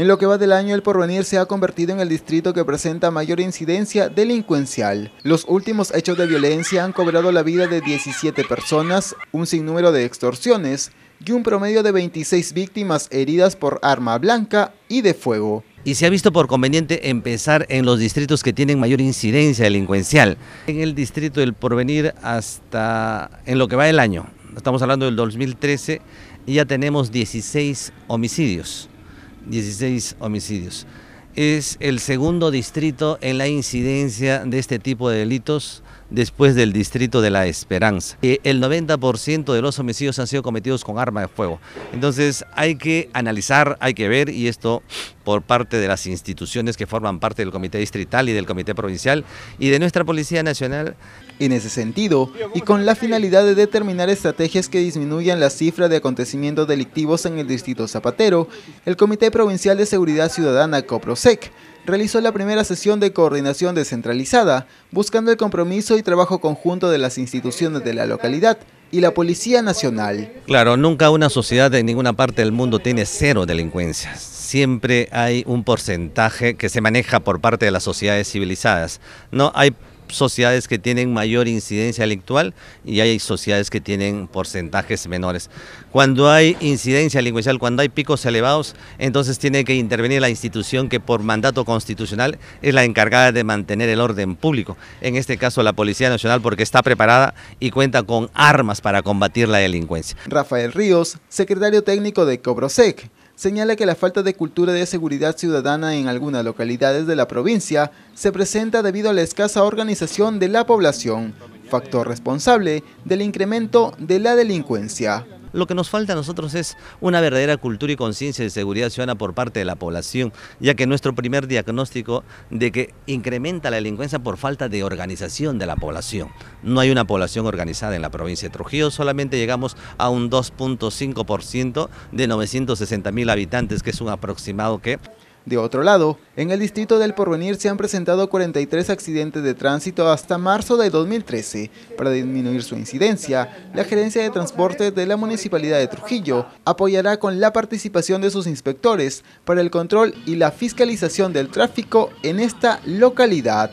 En lo que va del año, el porvenir se ha convertido en el distrito que presenta mayor incidencia delincuencial. Los últimos hechos de violencia han cobrado la vida de 17 personas, un sinnúmero de extorsiones y un promedio de 26 víctimas heridas por arma blanca y de fuego. Y se ha visto por conveniente empezar en los distritos que tienen mayor incidencia delincuencial. En el distrito del Porvenir hasta en lo que va el año, estamos hablando del 2013, y ya tenemos 16 homicidios. 16 homicidios es el segundo distrito en la incidencia de este tipo de delitos después del distrito de La Esperanza. Eh, el 90% de los homicidios han sido cometidos con arma de fuego. Entonces hay que analizar, hay que ver, y esto por parte de las instituciones que forman parte del Comité Distrital y del Comité Provincial y de nuestra Policía Nacional. En ese sentido, y con la finalidad de determinar estrategias que disminuyan la cifra de acontecimientos delictivos en el Distrito Zapatero, el Comité Provincial de Seguridad Ciudadana, COPRO, SEC, realizó la primera sesión de coordinación descentralizada, buscando el compromiso y trabajo conjunto de las instituciones de la localidad y la Policía Nacional. Claro, nunca una sociedad de ninguna parte del mundo tiene cero delincuencias. Siempre hay un porcentaje que se maneja por parte de las sociedades civilizadas. No hay sociedades que tienen mayor incidencia delictual y hay sociedades que tienen porcentajes menores. Cuando hay incidencia delincuencial, cuando hay picos elevados, entonces tiene que intervenir la institución que por mandato constitucional es la encargada de mantener el orden público, en este caso la Policía Nacional porque está preparada y cuenta con armas para combatir la delincuencia. Rafael Ríos, secretario técnico de Cobrosec señala que la falta de cultura de seguridad ciudadana en algunas localidades de la provincia se presenta debido a la escasa organización de la población, factor responsable del incremento de la delincuencia. Lo que nos falta a nosotros es una verdadera cultura y conciencia de seguridad ciudadana por parte de la población, ya que nuestro primer diagnóstico de que incrementa la delincuencia por falta de organización de la población. No hay una población organizada en la provincia de Trujillo, solamente llegamos a un 2.5% de 960 mil habitantes, que es un aproximado que de otro lado, en el distrito del Porvenir se han presentado 43 accidentes de tránsito hasta marzo de 2013. Para disminuir su incidencia, la Gerencia de Transporte de la Municipalidad de Trujillo apoyará con la participación de sus inspectores para el control y la fiscalización del tráfico en esta localidad.